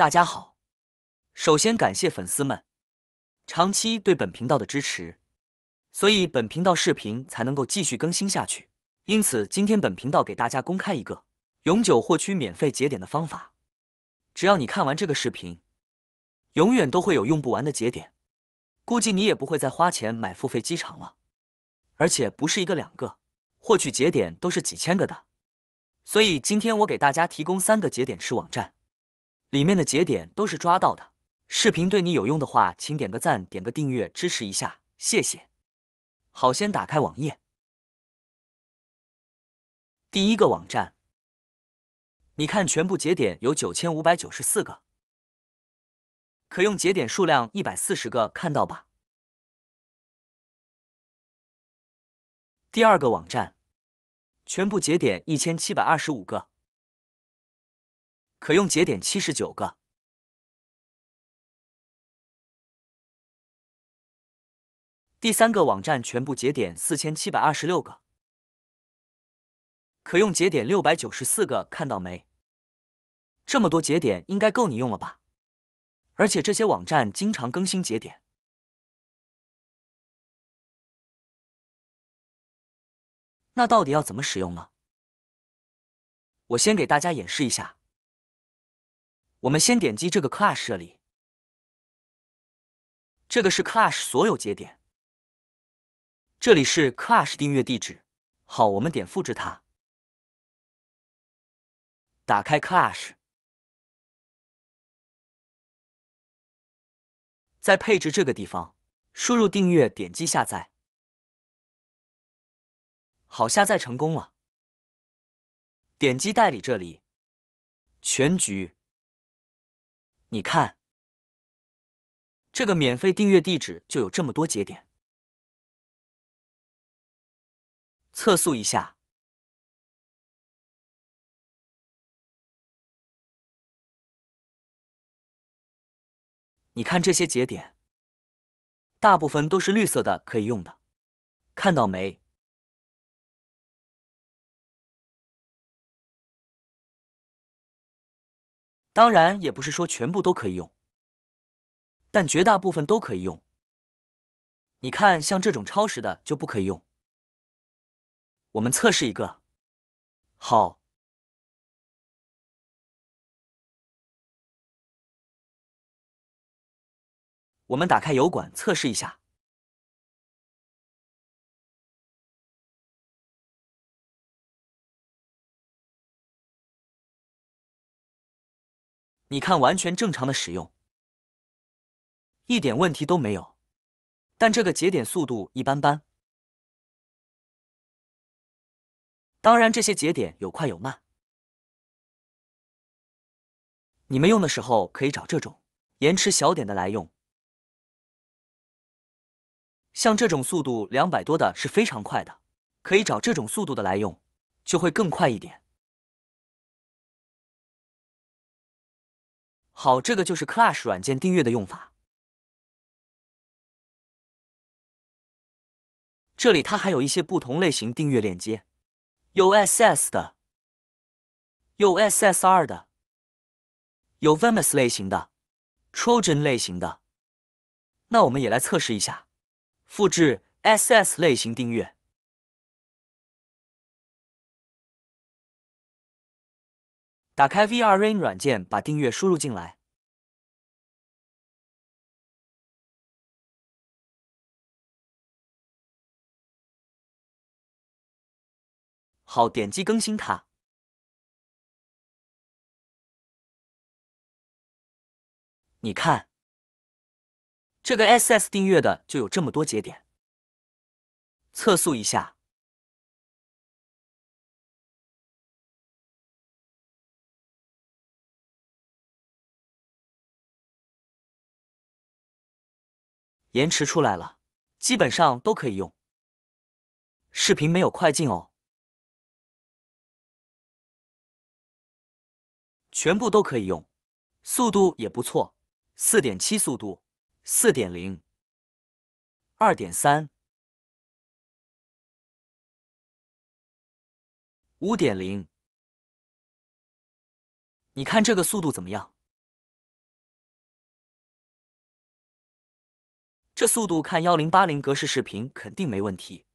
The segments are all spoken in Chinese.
大家好，首先感谢粉丝们长期对本频道的支持，所以本频道视频才能够继续更新下去。因此，今天本频道给大家公开一个永久获取免费节点的方法。只要你看完这个视频，永远都会有用不完的节点，估计你也不会再花钱买付费机场了。而且不是一个两个，获取节点都是几千个的。所以今天我给大家提供三个节点池网站。里面的节点都是抓到的，视频对你有用的话，请点个赞，点个订阅支持一下，谢谢。好，先打开网页。第一个网站，你看全部节点有九千五百九十四个，可用节点数量一百四十个，看到吧？第二个网站，全部节点一千七百二十五个。可用节点七十九个，第三个网站全部节点四千七百二十六个，可用节点六百九十四个。看到没？这么多节点应该够你用了吧？而且这些网站经常更新节点。那到底要怎么使用呢？我先给大家演示一下。我们先点击这个 Clash，这里，这个是 Clash 所有节点，这里是 Clash 订阅地址。好，我们点复制它，打开 Clash，在配置这个地方，输入订阅，点击下载。好，下载成功了。点击代理这里，全局。你看，这个免费订阅地址就有这么多节点，测速一下。你看这些节点，大部分都是绿色的，可以用的，看到没？当然也不是说全部都可以用，但绝大部分都可以用。你看，像这种超时的就不可以用。我们测试一个，好，我们打开油管测试一下。你看，完全正常的使用，一点问题都没有。但这个节点速度一般般。当然，这些节点有快有慢。你们用的时候可以找这种延迟小点的来用。像这种速度两百多的是非常快的，可以找这种速度的来用，就会更快一点。好，这个就是 Clash 软件订阅的用法。这里它还有一些不同类型订阅链接，有 S S 的，有 S S R 的，有 v e n m u s 类型的，Trojan 类型的。那我们也来测试一下，复制 S S 类型订阅。打开 VR Rain 软件，把订阅输入进来。好，点击更新它。你看，这个 SS 订阅的就有这么多节点。测速一下。延迟出来了，基本上都可以用。视频没有快进哦，全部都可以用，速度也不错，四点七速度，四点零，二点三，五点零。你看这个速度怎么样？这速度看幺零八零格式视频肯定没问题，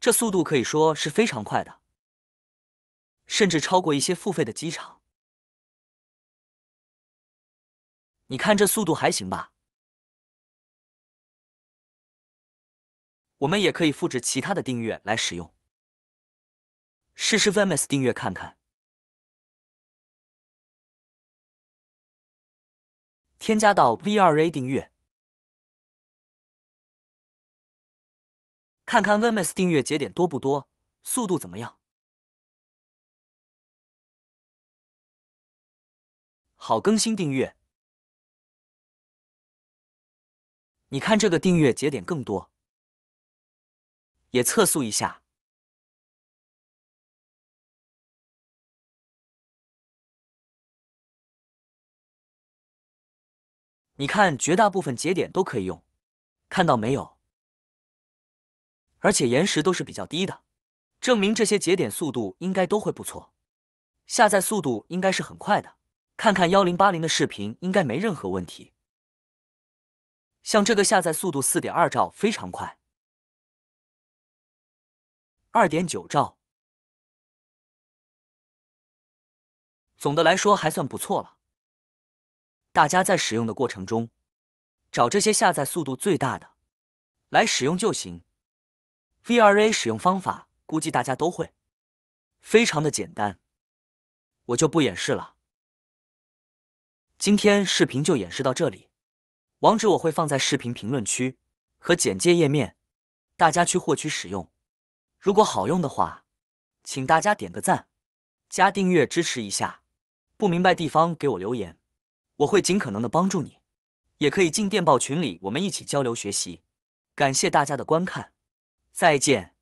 这速度可以说是非常快的，甚至超过一些付费的机场。你看这速度还行吧？我们也可以复制其他的订阅来使用，试试 VMS 订阅看看，添加到 v r a 订阅。看看 v m s 订阅节点多不多，速度怎么样？好，更新订阅。你看这个订阅节点更多，也测速一下。你看，绝大部分节点都可以用，看到没有？而且延时都是比较低的，证明这些节点速度应该都会不错，下载速度应该是很快的。看看幺零八零的视频应该没任何问题，像这个下载速度四点二兆非常快，二点九兆，总的来说还算不错了。大家在使用的过程中，找这些下载速度最大的来使用就行。VRA 使用方法估计大家都会，非常的简单，我就不演示了。今天视频就演示到这里，网址我会放在视频评论区和简介页面，大家去获取使用。如果好用的话，请大家点个赞，加订阅支持一下。不明白地方给我留言，我会尽可能的帮助你。也可以进电报群里，我们一起交流学习。感谢大家的观看。再见。